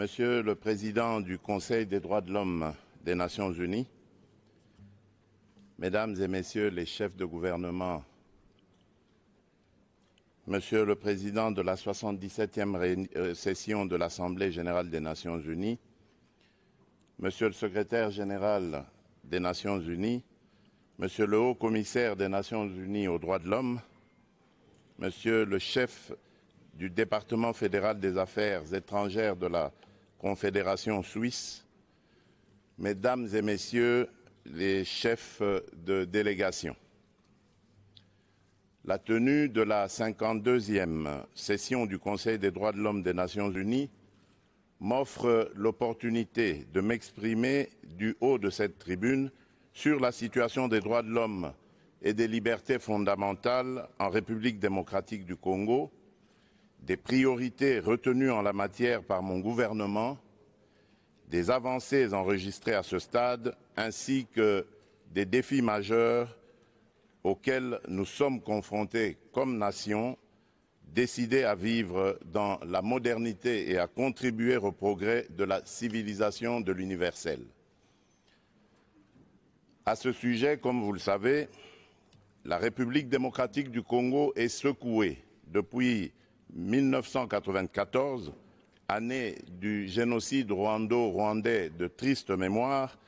Monsieur le Président du Conseil des droits de l'homme des Nations Unies, Mesdames et Messieurs les chefs de gouvernement, Monsieur le Président de la 77e euh, session de l'Assemblée générale des Nations Unies, Monsieur le Secrétaire général des Nations Unies, Monsieur le Haut Commissaire des Nations Unies aux droits de l'homme, Monsieur le chef du département fédéral des affaires étrangères de la Confédération suisse, mesdames et messieurs les chefs de délégation, la tenue de la 52e session du Conseil des droits de l'homme des Nations Unies m'offre l'opportunité de m'exprimer du haut de cette tribune sur la situation des droits de l'homme et des libertés fondamentales en République démocratique du Congo, des priorités retenues en la matière par mon gouvernement, des avancées enregistrées à ce stade, ainsi que des défis majeurs auxquels nous sommes confrontés comme nation, décidés à vivre dans la modernité et à contribuer au progrès de la civilisation de l'universel. À ce sujet, comme vous le savez, la République démocratique du Congo est secouée depuis 1994, année du génocide rwando-rwandais de triste mémoire,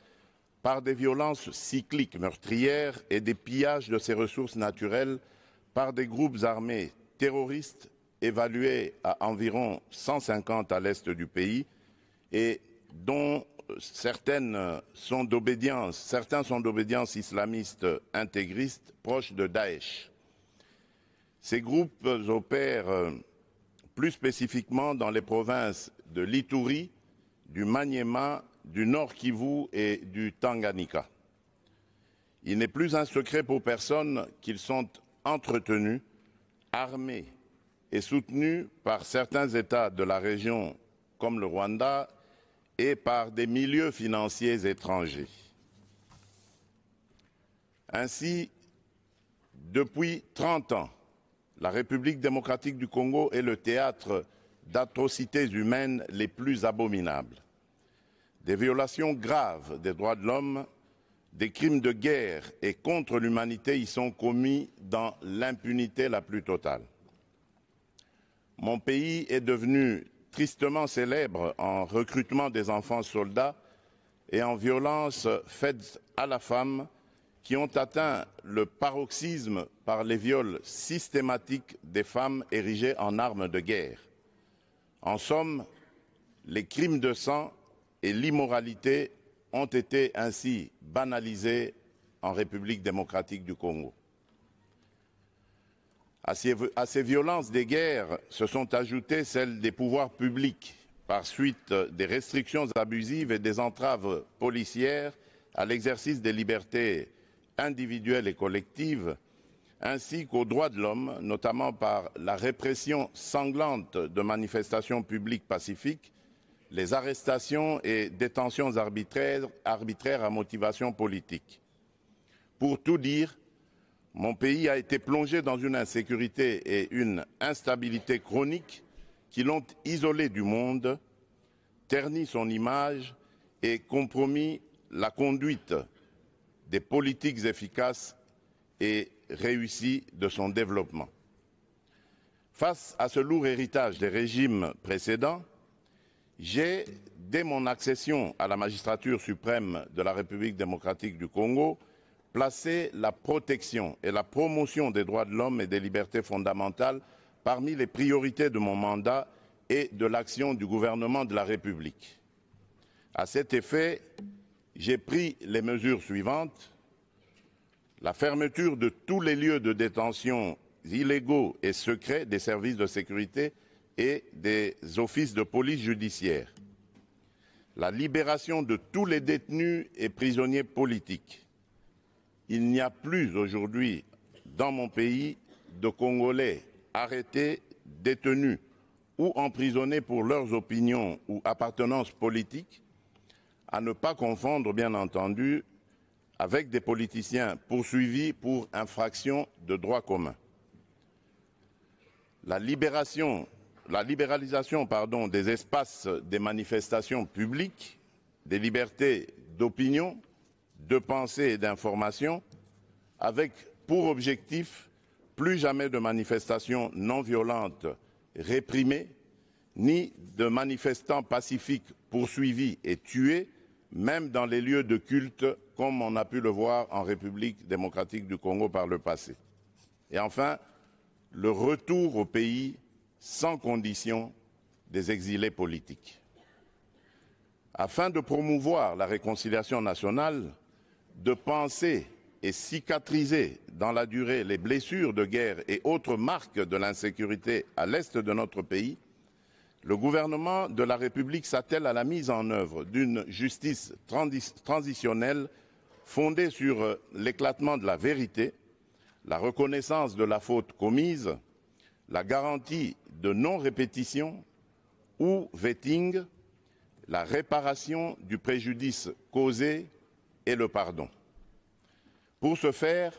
par des violences cycliques meurtrières et des pillages de ses ressources naturelles par des groupes armés terroristes évalués à environ 150 à l'est du pays et dont certaines sont d'obédience, certains sont d'obédience islamiste intégriste proche de Daesh. Ces groupes opèrent euh, plus spécifiquement dans les provinces de l'Ituri, du Maniema, du Nord Kivu et du Tanganyika. Il n'est plus un secret pour personne qu'ils sont entretenus, armés et soutenus par certains États de la région comme le Rwanda et par des milieux financiers étrangers. Ainsi, depuis 30 ans, la République démocratique du Congo est le théâtre d'atrocités humaines les plus abominables. Des violations graves des droits de l'homme, des crimes de guerre et contre l'humanité y sont commis dans l'impunité la plus totale. Mon pays est devenu tristement célèbre en recrutement des enfants soldats et en violences faites à la femme qui ont atteint le paroxysme par les viols systématiques des femmes érigées en armes de guerre. En somme, les crimes de sang et l'immoralité ont été ainsi banalisés en République démocratique du Congo. à ces violences des guerres se sont ajoutées celles des pouvoirs publics par suite des restrictions abusives et des entraves policières à l'exercice des libertés individuelles et collectives, ainsi qu'aux droits de l'homme, notamment par la répression sanglante de manifestations publiques pacifiques, les arrestations et détentions arbitraires, arbitraires à motivation politique. Pour tout dire, mon pays a été plongé dans une insécurité et une instabilité chroniques qui l'ont isolé du monde, terni son image et compromis la conduite des politiques efficaces et réussies de son développement. Face à ce lourd héritage des régimes précédents, j'ai, dès mon accession à la magistrature suprême de la République démocratique du Congo, placé la protection et la promotion des droits de l'homme et des libertés fondamentales parmi les priorités de mon mandat et de l'action du gouvernement de la République. À cet effet, j'ai pris les mesures suivantes. La fermeture de tous les lieux de détention illégaux et secrets des services de sécurité et des offices de police judiciaire. La libération de tous les détenus et prisonniers politiques. Il n'y a plus aujourd'hui dans mon pays de Congolais arrêtés, détenus ou emprisonnés pour leurs opinions ou appartenances politiques à ne pas confondre, bien entendu, avec des politiciens poursuivis pour infraction de droit commun. La, libération, la libéralisation pardon, des espaces des manifestations publiques, des libertés d'opinion, de pensée et d'information, avec pour objectif plus jamais de manifestations non violentes réprimées, ni de manifestants pacifiques poursuivis et tués, même dans les lieux de culte, comme on a pu le voir en République démocratique du Congo par le passé. Et enfin, le retour au pays sans condition des exilés politiques. Afin de promouvoir la réconciliation nationale, de penser et cicatriser dans la durée les blessures de guerre et autres marques de l'insécurité à l'est de notre pays, le gouvernement de la République s'attelle à la mise en œuvre d'une justice transitionnelle fondée sur euh, l'éclatement de la vérité, la reconnaissance de la faute commise, la garantie de non-répétition ou vetting, la réparation du préjudice causé et le pardon. Pour ce faire,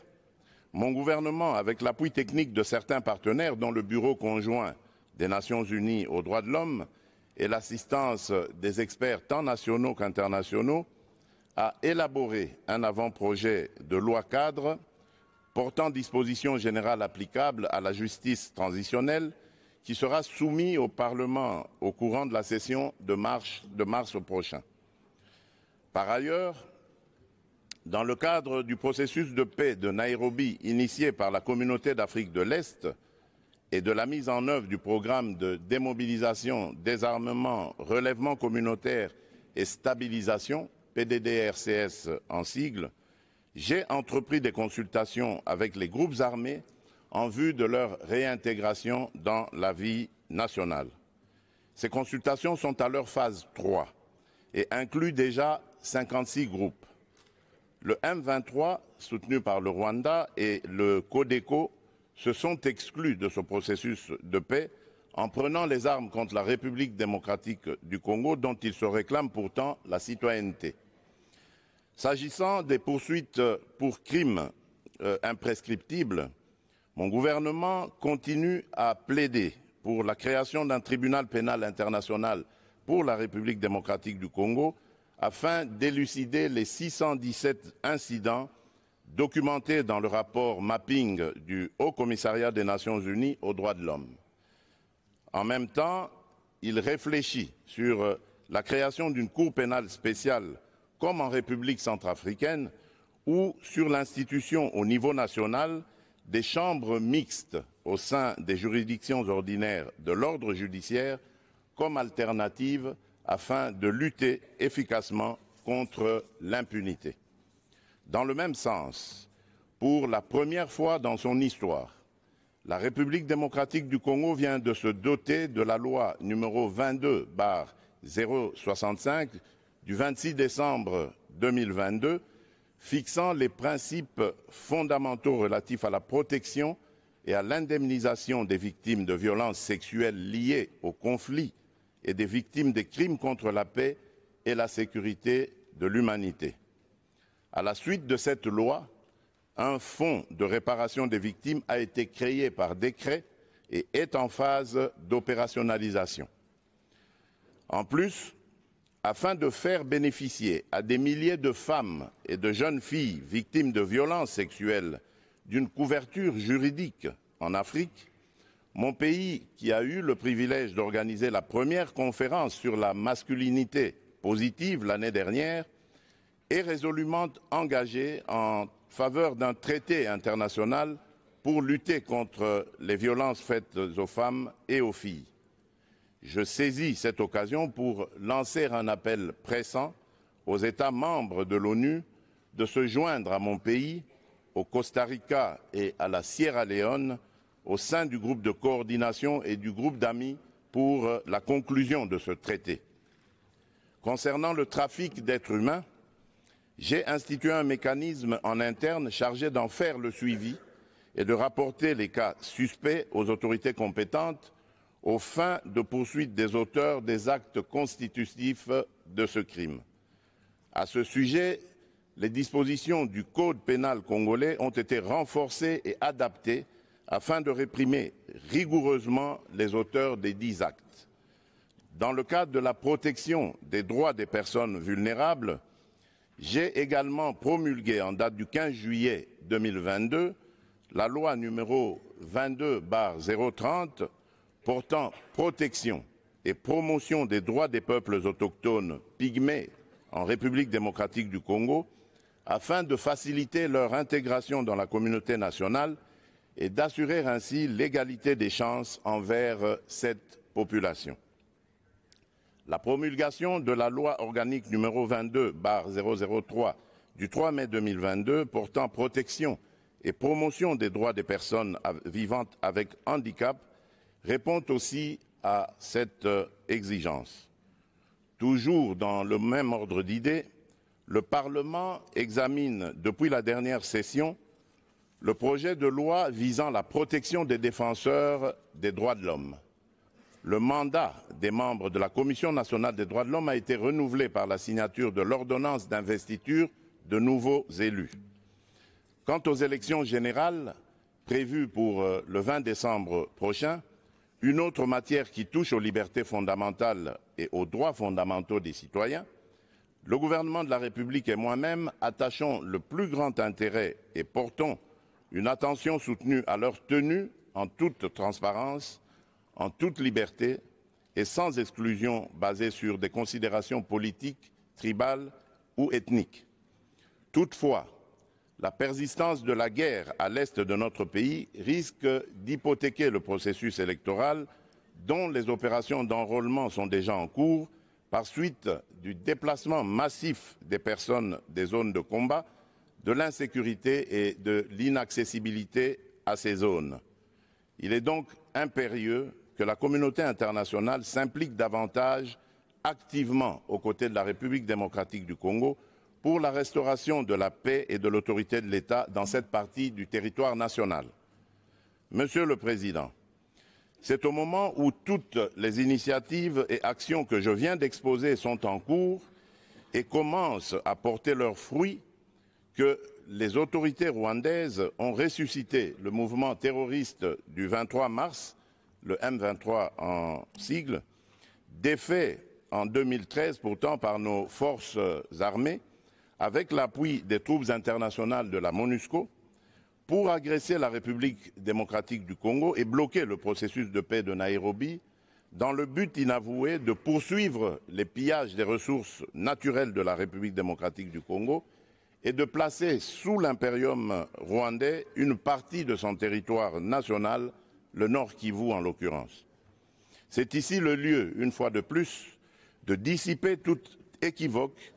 mon gouvernement, avec l'appui technique de certains partenaires, dont le bureau conjoint des Nations Unies aux droits de l'homme et l'assistance des experts tant nationaux qu'internationaux a élaboré un avant-projet de loi cadre portant dispositions générales applicables à la justice transitionnelle qui sera soumis au Parlement au courant de la session de mars, de mars prochain. Par ailleurs, dans le cadre du processus de paix de Nairobi initié par la communauté d'Afrique de l'Est, et de la mise en œuvre du programme de démobilisation, désarmement, relèvement communautaire et stabilisation, PDDRCS en sigle, j'ai entrepris des consultations avec les groupes armés en vue de leur réintégration dans la vie nationale. Ces consultations sont à leur phase 3 et incluent déjà 56 groupes. Le M23, soutenu par le Rwanda, et le CODECO, se sont exclus de ce processus de paix en prenant les armes contre la République démocratique du Congo dont ils se réclament pourtant la citoyenneté. S'agissant des poursuites pour crimes euh, imprescriptibles, mon gouvernement continue à plaider pour la création d'un tribunal pénal international pour la République démocratique du Congo afin d'élucider les 617 incidents documenté dans le rapport mapping du Haut Commissariat des Nations Unies aux droits de l'homme. En même temps, il réfléchit sur euh, la création d'une Cour pénale spéciale, comme en République centrafricaine, ou sur l'institution au niveau national des chambres mixtes au sein des juridictions ordinaires de l'ordre judiciaire comme alternative afin de lutter efficacement contre l'impunité. Dans le même sens, pour la première fois dans son histoire, la République démocratique du Congo vient de se doter de la loi numéro 22 barre 065 du 26 décembre 2022 fixant les principes fondamentaux relatifs à la protection et à l'indemnisation des victimes de violences sexuelles liées au conflit et des victimes des crimes contre la paix et la sécurité de l'humanité. À la suite de cette loi, un fonds de réparation des victimes a été créé par décret et est en phase d'opérationnalisation. En plus, afin de faire bénéficier à des milliers de femmes et de jeunes filles victimes de violences sexuelles d'une couverture juridique en Afrique, mon pays, qui a eu le privilège d'organiser la première conférence sur la masculinité positive l'année dernière, est résolument engagée en faveur d'un traité international pour lutter contre les violences faites aux femmes et aux filles. Je saisis cette occasion pour lancer un appel pressant aux États membres de l'ONU de se joindre à mon pays, au Costa Rica et à la Sierra Leone au sein du groupe de coordination et du groupe d'amis pour la conclusion de ce traité. Concernant le trafic d'êtres humains, j'ai institué un mécanisme en interne chargé d'en faire le suivi et de rapporter les cas suspects aux autorités compétentes aux fins de poursuite des auteurs des actes constitutifs de ce crime. À ce sujet, les dispositions du Code pénal congolais ont été renforcées et adaptées afin de réprimer rigoureusement les auteurs des dix actes. Dans le cadre de la protection des droits des personnes vulnérables, j'ai également promulgué en date du 15 juillet 2022 la loi numéro 22-030 portant protection et promotion des droits des peuples autochtones pygmées en République démocratique du Congo afin de faciliter leur intégration dans la communauté nationale et d'assurer ainsi l'égalité des chances envers cette population. La promulgation de la loi organique numéro 22-003 du 3 mai 2022 portant protection et promotion des droits des personnes vivantes avec handicap répond aussi à cette euh, exigence. Toujours dans le même ordre d'idées, le Parlement examine depuis la dernière session le projet de loi visant la protection des défenseurs des droits de l'homme. Le mandat des membres de la Commission nationale des droits de l'homme a été renouvelé par la signature de l'ordonnance d'investiture de nouveaux élus. Quant aux élections générales prévues pour euh, le 20 décembre prochain, une autre matière qui touche aux libertés fondamentales et aux droits fondamentaux des citoyens, le gouvernement de la République et moi-même attachons le plus grand intérêt et portons une attention soutenue à leur tenue en toute transparence en toute liberté et sans exclusion basée sur des considérations politiques, tribales ou ethniques. Toutefois, la persistance de la guerre à l'est de notre pays risque d'hypothéquer le processus électoral dont les opérations d'enrôlement sont déjà en cours par suite du déplacement massif des personnes des zones de combat, de l'insécurité et de l'inaccessibilité à ces zones. Il est donc impérieux que la communauté internationale s'implique davantage activement aux côtés de la République démocratique du Congo pour la restauration de la paix et de l'autorité de l'État dans cette partie du territoire national. Monsieur le Président, c'est au moment où toutes les initiatives et actions que je viens d'exposer sont en cours et commencent à porter leurs fruits que les autorités rwandaises ont ressuscité le mouvement terroriste du 23 mars le M23 en sigle, défait en 2013 pourtant par nos forces euh, armées, avec l'appui des troupes internationales de la MONUSCO, pour agresser la République démocratique du Congo et bloquer le processus de paix de Nairobi, dans le but inavoué de poursuivre les pillages des ressources naturelles de la République démocratique du Congo et de placer sous l'impérium rwandais une partie de son territoire national le Nord Kivu en l'occurrence. C'est ici le lieu, une fois de plus, de dissiper tout équivoque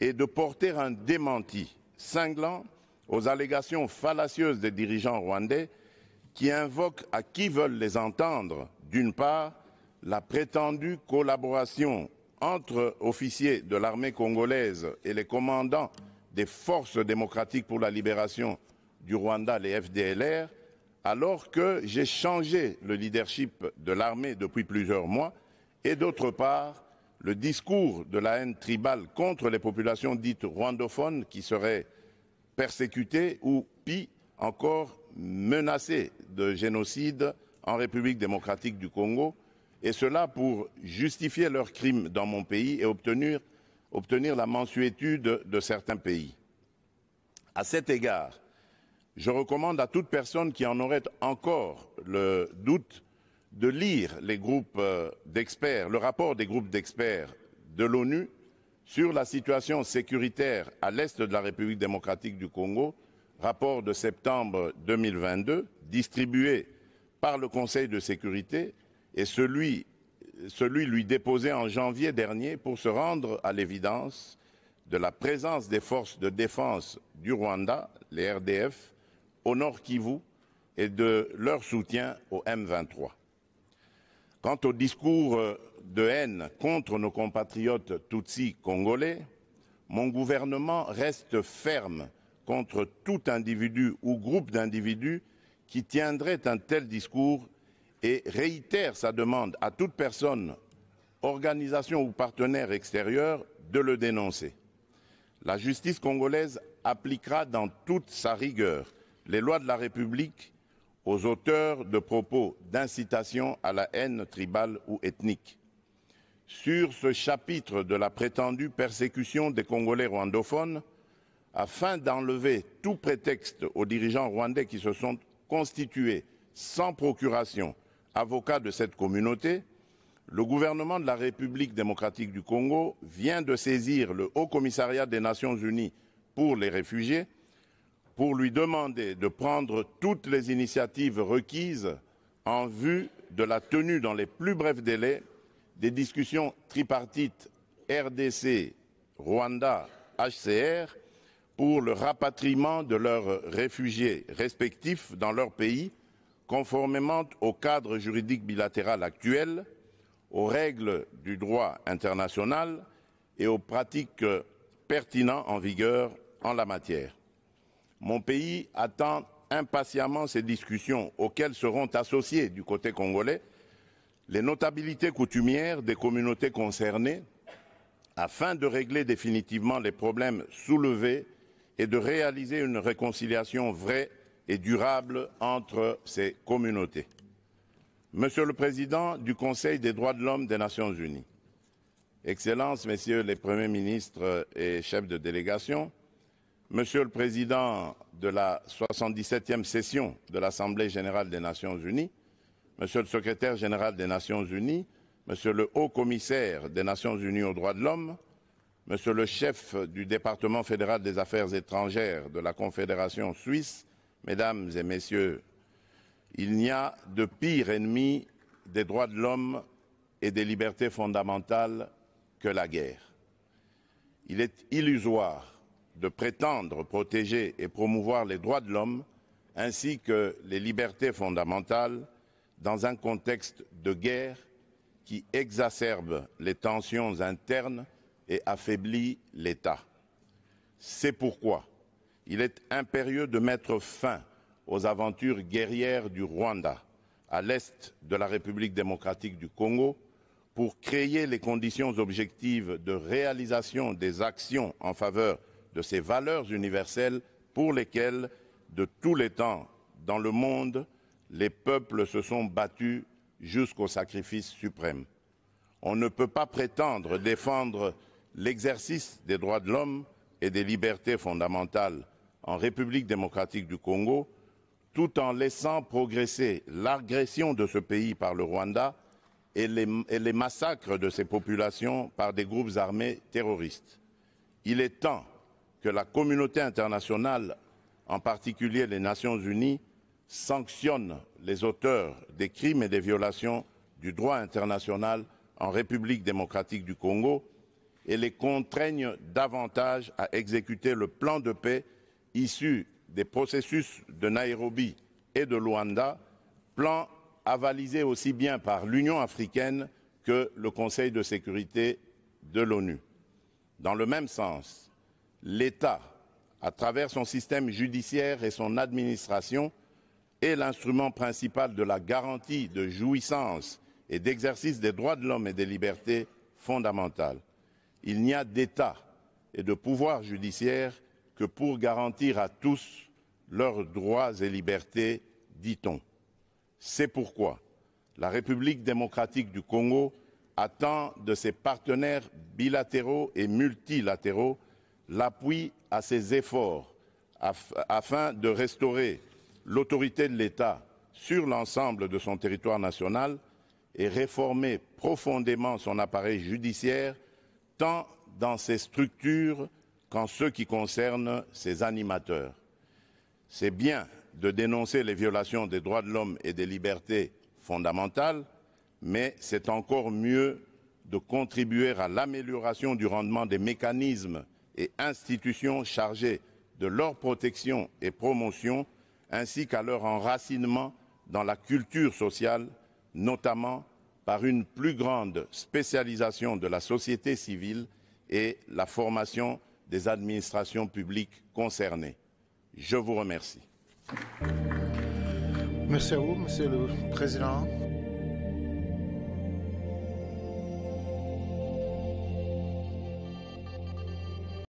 et de porter un démenti cinglant aux allégations fallacieuses des dirigeants rwandais qui invoquent à qui veulent les entendre, d'une part, la prétendue collaboration entre officiers de l'armée congolaise et les commandants des forces démocratiques pour la libération du Rwanda, les FDLR, alors que j'ai changé le leadership de l'armée depuis plusieurs mois, et d'autre part, le discours de la haine tribale contre les populations dites rwandophones qui seraient persécutées ou, pis encore, menacées de génocide en République démocratique du Congo, et cela pour justifier leurs crimes dans mon pays et obtenir, la mansuétude de certains pays. À cet égard, je recommande à toute personne qui en aurait encore le doute de lire les groupes euh, d'experts, le rapport des groupes d'experts de l'ONU sur la situation sécuritaire à l'est de la République démocratique du Congo, rapport de septembre 2022, distribué par le Conseil de sécurité et celui, celui lui déposé en janvier dernier pour se rendre à l'évidence de la présence des forces de défense du Rwanda, les RDF, au Nord Kivu et de leur soutien au M23. Quant au discours euh, de haine contre nos compatriotes tutsis congolais, mon gouvernement reste ferme contre tout individu ou groupe d'individus qui tiendrait un tel discours et réitère sa demande à toute personne, organisation ou partenaire extérieur de le dénoncer. La justice congolaise appliquera dans toute sa rigueur les lois de la République aux auteurs de propos d'incitation à la haine tribale ou ethnique. Sur ce chapitre de la prétendue persécution des Congolais rwandophones, afin d'enlever tout prétexte aux dirigeants rwandais qui se sont constitués sans procuration avocats de cette communauté, le gouvernement de la République démocratique du Congo vient de saisir le Haut Commissariat des Nations Unies pour les réfugiés pour lui demander de prendre toutes les initiatives requises en vue de la tenue dans les plus brefs délais des discussions tripartites RDC, Rwanda, HCR pour le rapatriement de leurs réfugiés respectifs dans leur pays, conformément au cadre juridique bilatéral actuel, aux règles du droit international et aux pratiques pertinentes en vigueur en la matière. Mon pays attend impatiemment ces discussions auxquelles seront associées du côté congolais les notabilités coutumières des communautés concernées afin de régler définitivement les problèmes soulevés et de réaliser une réconciliation vraie et durable entre ces communautés. Monsieur le Président du Conseil des droits de l'homme des Nations Unies, Excellences, Messieurs les Premiers ministres et chefs de délégation, Monsieur le Président de la 77e session de l'Assemblée générale des Nations unies, Monsieur le Secrétaire général des Nations unies, Monsieur le Haut-commissaire des Nations unies aux droits de l'homme, Monsieur le chef du département fédéral des affaires étrangères de la Confédération suisse, Mesdames et Messieurs, il n'y a de pire ennemi des droits de l'homme et des libertés fondamentales que la guerre. Il est illusoire de prétendre protéger et promouvoir les droits de l'homme ainsi que les libertés fondamentales dans un contexte de guerre qui exacerbe les tensions internes et affaiblit l'État. C'est pourquoi il est impérieux de mettre fin aux aventures guerrières du Rwanda, à l'est de la République démocratique du Congo, pour créer les conditions objectives de réalisation des actions en faveur de ces valeurs universelles pour lesquelles, de tous les temps, dans le monde, les peuples se sont battus jusqu'au sacrifice suprême. On ne peut pas prétendre défendre l'exercice des droits de l'homme et des libertés fondamentales en République démocratique du Congo, tout en laissant progresser l'agression de ce pays par le Rwanda et les, massacres de ces populations par des groupes armés terroristes. Il est temps que la communauté internationale, en particulier les Nations Unies, sanctionne les auteurs des crimes et des violations du droit international en République démocratique du Congo et les contraigne davantage à exécuter le plan de paix issu des processus de Nairobi et de Luanda, plan avalisé aussi bien par l'Union africaine que le Conseil de sécurité de l'ONU. Dans le même sens, l'État, à travers son système judiciaire et son administration, est l'instrument principal de la garantie de jouissance et d'exercice des droits de l'homme et des libertés fondamentales. Il n'y a d'État et de pouvoir judiciaire que pour garantir à tous leurs droits et libertés, dit-on. C'est pourquoi la République démocratique du Congo attend de ses partenaires bilatéraux et multilatéraux l'appui à ses efforts afin de restaurer l'autorité de l'État sur l'ensemble de son territoire national et réformer profondément son appareil judiciaire, tant dans ses structures qu'en ce qui concerne ses animateurs. C'est bien de dénoncer les violations des droits de l'homme et des libertés fondamentales, mais c'est encore mieux de contribuer à l'amélioration du rendement des mécanismes et institutions chargées de leur protection et promotion, ainsi qu'à leur enracinement dans la culture sociale, notamment par une plus grande spécialisation de la société civile et la formation des administrations publiques concernées. Je vous remercie. Merci Monsieur le Président.